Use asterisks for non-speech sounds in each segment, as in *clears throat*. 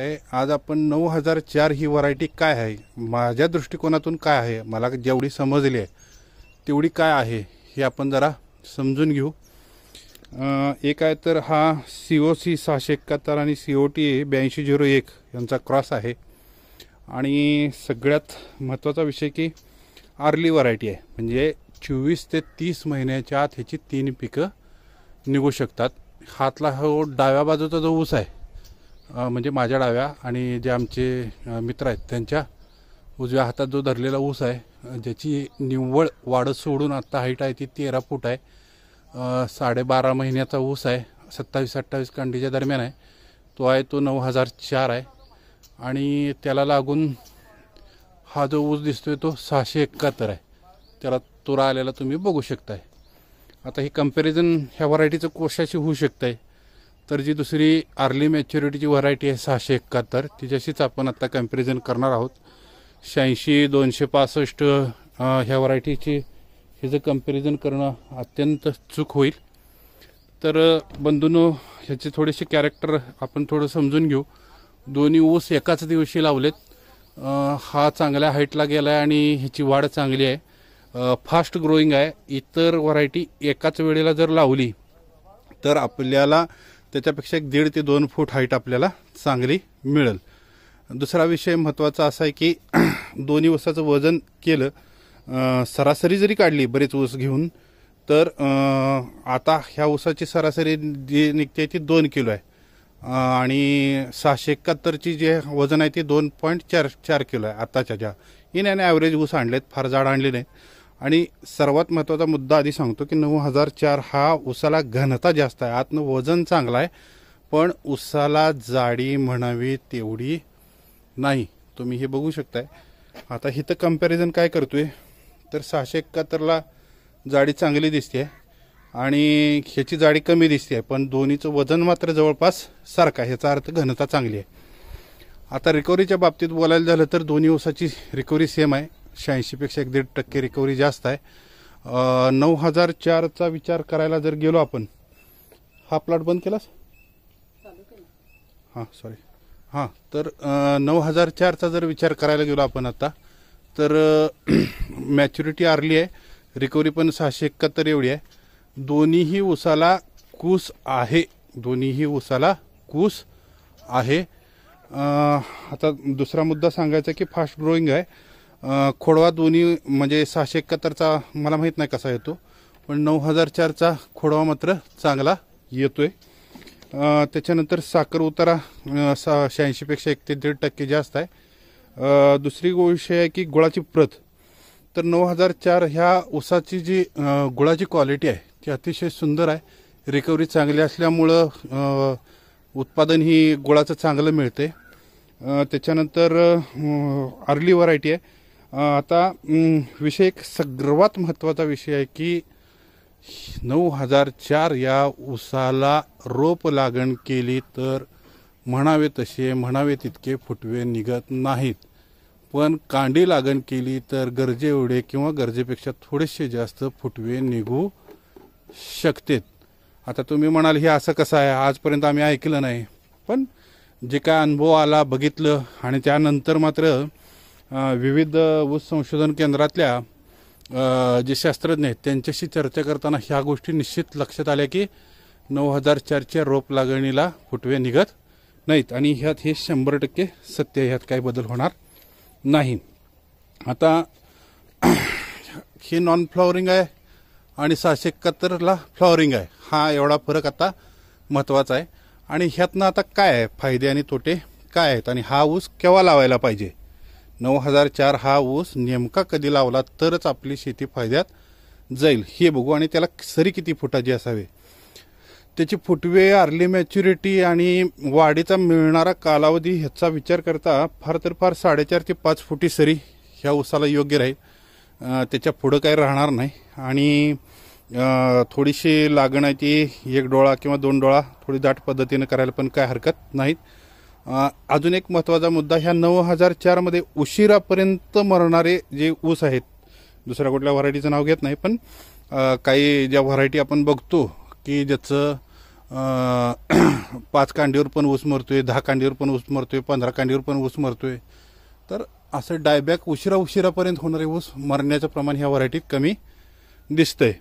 आज आपण नऊ हजार चार ही व्हरायटी काय आहे माझ्या दृष्टिकोनातून काय आहे मला जेवढी समजली आहे तेवढी काय आहे हे आपण जरा समजून घेऊ एक आहे तर हा सी ओ सी सहाशे एकाहत्तर आणि सी ओ टी ब्याऐंशी झिरो एक यांचा क्रॉस आहे आणि सगळ्यात महत्त्वाचा विषय की आर्ली व्हरायटी आहे म्हणजे चोवीस ते तीस महिन्याच्या आत ह्याची तीन पिकं निघू शकतात हातला हा हो डाव्या बाजूचा जो ऊस आहे म्हणजे माझ्या डाव्या आणि जे आमचे मित्र आहेत त्यांच्या उजव्या हातात जो धरलेला ऊस आहे ज्याची निव्वळ वाढत सोडून आत्ता हाईट आहे ती तेरा फूट आहे साडेबारा महिन्याचा ऊस आहे सत्तावीस अठ्ठावीस कांडीच्या दरम्यान आहे तो आहे तो नऊ हजार चार आहे आणि त्याला लागून हा जो ऊस दिसतोय तो सहाशे एकाहत्तर आहे त्याला तुरा आलेला तुम्ही बघू शकताय आता ही कम्पॅरिझन ह्या व्हरायटीचं कोशाशी होऊ शकतं आहे तर जी दुसरी अर्ली मॅच्युरिटीची व्हरायटी आहे सहाशे एकाहत्तर तिच्याशीच आपण आता कम्पॅरिझन करणार आहोत शहाऐंशी दोनशे पासष्ट ह्या व्हरायटीची ह्याचं कम्पॅरिझन करणं अत्यंत चूक होईल तर बंधूनो ह्याचे थोडेसे कॅरेक्टर आपण थोडं समजून घेऊ दोन्ही ऊस एकाच दिवशी लावलेत हा चांगल्या हाईटला गेला आहे आणि ह्याची वाढ चांगली आहे फास्ट ग्रोईंग आहे इतर व्हरायटी एकाच वेळेला जर लावली तर आपल्याला त्याच्यापेक्षा एक दीड ते दोन फूट हाईट आपल्याला चांगली मिळेल दुसरा विषय महत्त्वाचा असा आहे की *clears throat* दोन्ही ऊसाचं वजन केलं सरासरी जरी काढली बरेच ऊस घेऊन तर आता ह्या ऊसाची सरासरी जी निघते ती दोन किलो आहे आणि सहाशे एकाहत्तरची जे वजन आहे ते दोन पॉईंट चार चार किलो आहे आत्ताच्या ज्या इन ॲन ॲव्हरेज ऊस आणलेत फार जाड आणली नाही आणि सर्वात महत्त्वाचा मुद्दा आधी सांगतो की नऊ हजार चार हा उसाला घनता जास्त आहे आतनं वजन चांगला आहे पण उसाला जाडी म्हणावी तेवढी नाही तुम्ही हे बघू शकताय आता हिथं कम्पॅरिझन काय करतोय तर सहाशे एकाहत्तरला जाडी चांगली दिसते आणि ह्याची जाडी कमी दिसते पण दोन्हीचं वजन मात्र जवळपास सारखं आहे ह्याचा अर्थ घनता चांगली आहे आता रिकव्हरीच्या बाबतीत बोलायला झालं तर दोन्ही उसाची रिकव्हरी सेम आहे पेक्षा एक दीड टक्के रिकव्हरी जास्त आहे नऊ हजार चारचा विचार करायला जर गेलो आपण हा प्लॉट बंद केलास हां सॉरी हां तर नऊ हजार चारचा जर विचार करायला गेलो आपण आता तर मॅच्युरिटी *clears throat* आरली आहे रिकव्हरी पण सहाशे एकाहत्तर एवढी आहे दोन्हीही उसाला कूस आहे दोन्हीही उसाला कूस आहे आता दुसरा मुद्दा सांगायचा की फास्ट ग्रोईंग आहे खोडवा दोन्ही म्हणजे सहाशे एकाहत्तरचा मला माहीत नाही कसा येतो पण नऊ हजार चारचा खोडवा मात्र चांगला येतोय त्याच्यानंतर साखर उतारा सा शहाऐंशीपेक्षा एक ते दीड टक्के जास्त आहे दुसरी गोष्ट आहे की गुळाची प्रत तर नऊ हजार चार ह्या ऊसाची जी गुळाची क्वालिटी आहे ती अतिशय सुंदर आहे रिकव्हरी चांगली असल्यामुळं उत्पादन ही गुळाचं चांगलं मिळते त्याच्यानंतर अर्ली व्हरायटी आहे आता विषय एक सर्वात महत्त्वाचा विषय आहे की नऊ हजार चार या उसाला रोप लागण केली तर म्हणावे तसे म्हणावे तितके फुटवे निघत नाहीत पण कांडी लागण केली तर गरजे एवढे किंवा गरजेपेक्षा थोडेसे जास्त फुटवे निघू शकते आता तुम्ही म्हणाल हे असं कसं आहे आजपर्यंत आम्ही ऐकलं नाही पण जे काय अनुभव आला बघितलं आणि त्यानंतर मात्र विविध ऊस संशोधन केंद्रातल्या जे शास्त्रज्ञ आहेत त्यांच्याशी चर्चा करताना ह्या गोष्टी निश्चित लक्षात आल्या की नऊ हजार चारच्या रोप लागणीला फुटवे निघत नाहीत आणि ह्यात हे शंभर टक्के सत्य ह्यात काही बदल होणार नाही आता हे नॉन फ्लॉवरिंग आहे आणि सहाशे एकाहत्तरला फ्लॉवरिंग आहे हा एवढा फरक आता महत्त्वाचा आहे आणि ह्यातनं आता काय आहे फायदे आणि तोटे काय आहेत आणि हा ऊस केव्हा लावायला पाहिजे नऊ हजार चार हा ऊस नेमका कधी लावला तरच आपली शेती फायद्यात जाईल हे बघू आणि त्याला सरी किती फुटाची असावे त्याची फुटवे अर्ली मॅच्युरिटी आणि वाढीचा मिळणारा कालावधी ह्याचा विचार करता फार तर फार साडेचार ते पाच फुटी सरी ह्या ऊसाला योग्य राहील त्याच्या पुढं काही राहणार नाही आणि थोडीशी लागण्याची एक डोळा किंवा दोन डोळा थोडी दाट पद्धतीनं करायला पण काय हरकत नाहीत अजून एक महत्त्वाचा मुद्दा ह्या नऊ हजार चारमध्ये उशिरापर्यंत मरणारे जे ऊस आहेत दुसऱ्या कुठल्या व्हरायटीचं नाव घेत नाही पण काही ज्या व्हरायटी आपण बघतो की ज्याचं *clears throat* पाच कांडीवर पण ऊस मरतोय दहा कांडीवर पण ऊस मरतोय पंधरा कांडीवर पण ऊस मरतोय तर असं डायबॅक उशिरा उशिरापर्यंत होणारे ऊस मरण्याचं प्रमाण ह्या व्हरायटीत कमी दिसतंय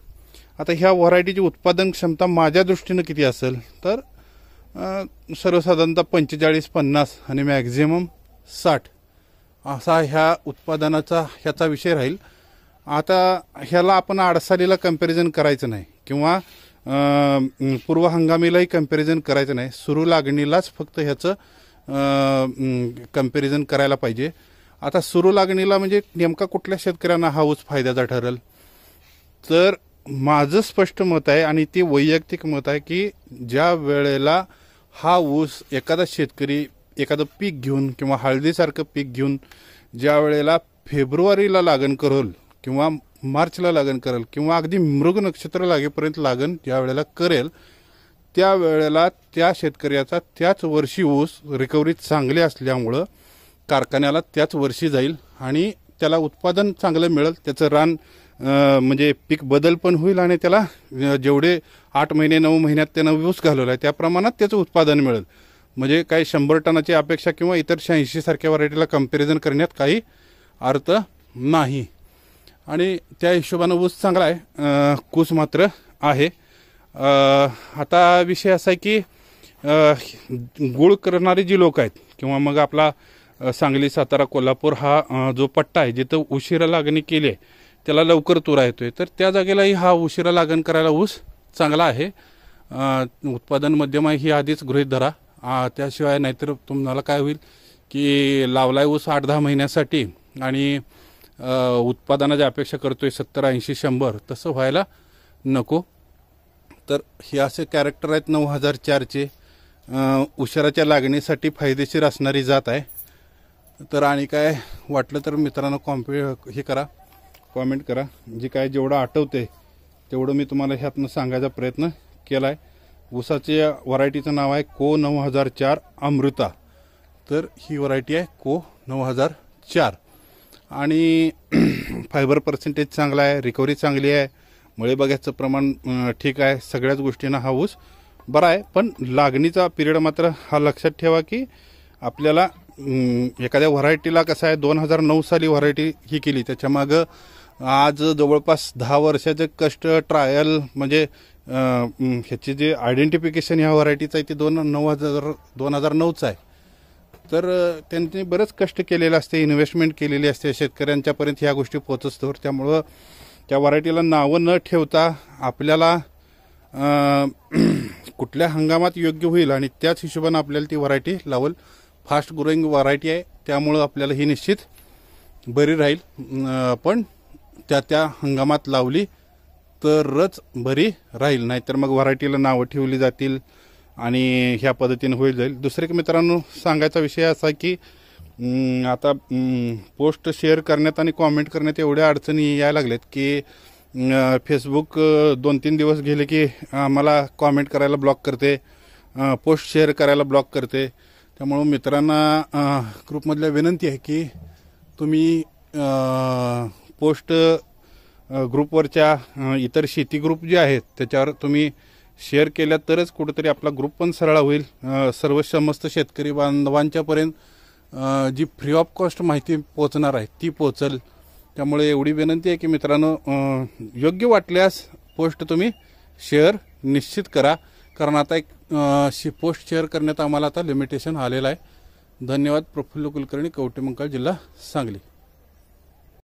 आता ह्या व्हरायटीची उत्पादन क्षमता माझ्या दृष्टीनं किती असेल तर सर्वसाधारणतः पंचेचाळीस पन्नास आणि मॅक्झिमम साठ असा ह्या उत्पादनाचा ह्याचा विषय राहील आता ह्याला आपण आडसालीला कम्पॅरिझन करायचं नाही किंवा पूर्व हंगामीलाही कम्पॅरिझन करायचं नाही सुरू लागणीलाच फक्त ह्याचं कम्पॅरिझन करायला पाहिजे आता सुरू लागणीला म्हणजे नेमका कुठल्या शेतकऱ्यांना हा ऊस फायद्याचा ठरेल तर माझं स्पष्ट मत आहे आणि ते वैयक्तिक मत आहे की ज्या वेळेला हा ऊस एखादा शेतकरी एखादं पीक घेऊन किंवा हळदीसारखं पीक घेऊन ज्या वेळेला फेब्रुवारीला लागण करल किंवा मार्चला लागण करेल किंवा अगदी मृग नक्षत्र लागेपर्यंत लागण ज्या वेळेला करेल त्यावेळेला त्या शेतकऱ्याचा त्याच वर्षी ऊस रिकव्हरी चांगली असल्यामुळं कारखान्याला त्याच वर्षी जाईल आणि त्याला उत्पादन चांगलं मिळेल त्याचं रान म्हणजे पीक बदल पण होईल आणि त्याला जेवढे आठ महिने नऊ महिन्यात त्यानं ऊस घालवला आहे त्या प्रमाणात त्याचं उत्पादन मिळेल म्हणजे काही शंभर टनाची अपेक्षा किंवा इतर शहाऐंशी सारख्या व्हरायटीला कम्पॅरिझन करण्यात काही अर्थ नाही आणि त्या हिशोबानं ऊस चांगला आहे कूस मात्र आहे आता विषय असा आहे की गुळ करणारी जी लोक आहेत किंवा मग आपला सांगली सातारा कोल्हापूर हा जो पट्टा आहे जिथं उशिरा लागणी केली आहे त्याला लवकर तुरा येतोय तर त्या जागेलाही हा उशिरा लागण करायला ऊस चांगला आहे उत्पादन मध्यम आहे ही आधीच गृहित धरा त्याशिवाय नाहीतर तुम्हाला काय होईल की लावलाय ऊस आठ दहा महिन्यासाठी आणि उत्पादनाची अपेक्षा करतोय सत्तर ऐंशी शंभर तसं व्हायला नको तर हे असे कॅरेक्टर आहेत नऊ हजार चारचे उशिराच्या लागणीसाठी फायदेशीर असणारी जात आहे तर आणि काय वाटलं तर मित्रांनो कॉम्पि हे करा कॉमेंट करा जे काय जेवढं आठवते तेवढं मी तुम्हाला ह्यातनं सांगायचा प्रयत्न केला आहे ऊसाच्या व्हरायटीचं नाव आहे को नऊ हजार चार अमृता तर ही व्हरायटी आहे को नऊ हजार चार आणि *clears throat* फायबर पर्सेंटेज चांगला आहे रिकव्हरी चांगली आहे बघ्याचं प्रमाण ठीक आहे सगळ्याच गोष्टींना हा ऊस बरा आहे पण लागणीचा पिरियड मात्र हा लक्षात ठेवा की आपल्याला एखाद्या व्हरायटीला कसं आहे दोन हजार नऊ साली व्हरायटी ही केली त्याच्यामागं आज जवळपास दहा वर्षाचे कष्ट ट्रायल म्हणजे ह्याची जे आयडेंटिफिकेशन ह्या व्हरायटीचं आहे ते दोन नऊ हजार दोन हजार नऊचं आहे तर त्यांनी बरंच कष्ट केलेलं असते इन्व्हेस्टमेंट केलेली असते शेतकऱ्यांच्यापर्यंत ह्या गोष्टी पोचतो त्यामुळं त्या व्हरायटीला नावं न ठेवता आपल्याला *clears throat* कुठल्या हंगामात योग्य होईल आणि त्याच हिशोबानं आपल्याला ती व्हरायटी लावल फास्ट ग्रोईंग व्हरायटी आहे त्यामुळं आपल्याला ही निश्चित बरी राहील पण त्या त्या हंगामात लावली तरच बरी राहील नाहीतर मग व्हरायटीला नावं ठेवली जातील आणि ह्या पद्धतीने होईल जाईल दुसरे मित्रांनो सांगायचा विषय असा की आता पोस्ट शेअर करण्यात आणि कॉमेंट करण्यात एवढ्या अडचणी यायला लागल्यात की फेसबुक दोन तीन दिवस गेले की आम्हाला कॉमेंट करायला ब्लॉक करते पोस्ट शेअर करायला ब्लॉक करते त्यामुळं मित्रांना ग्रुपमधल्या विनंती आहे की तुम्ही पोस्ट ग्रुपवरच्या इतर शेती ग्रुप जे आहेत त्याच्यावर तुम्ही शेअर केल्या तरच कुठेतरी आपला ग्रुप पण सरळा होईल सर्व समस्त शेतकरी बांधवांच्यापर्यंत जी फ्री ऑफ कॉस्ट माहिती पोहोचणार आहे ती पोचल त्यामुळे एवढी विनंती आहे की मित्रांनो योग्य वाटल्यास पोस्ट तुम्ही शेअर निश्चित करा कारण आता एक शी पोस्ट शेअर करण्यात आम्हाला आता लिमिटेशन आलेलं आहे धन्यवाद प्रफुल्ल कुलकर्णी कवटेमंकाळ जिल्हा सांगली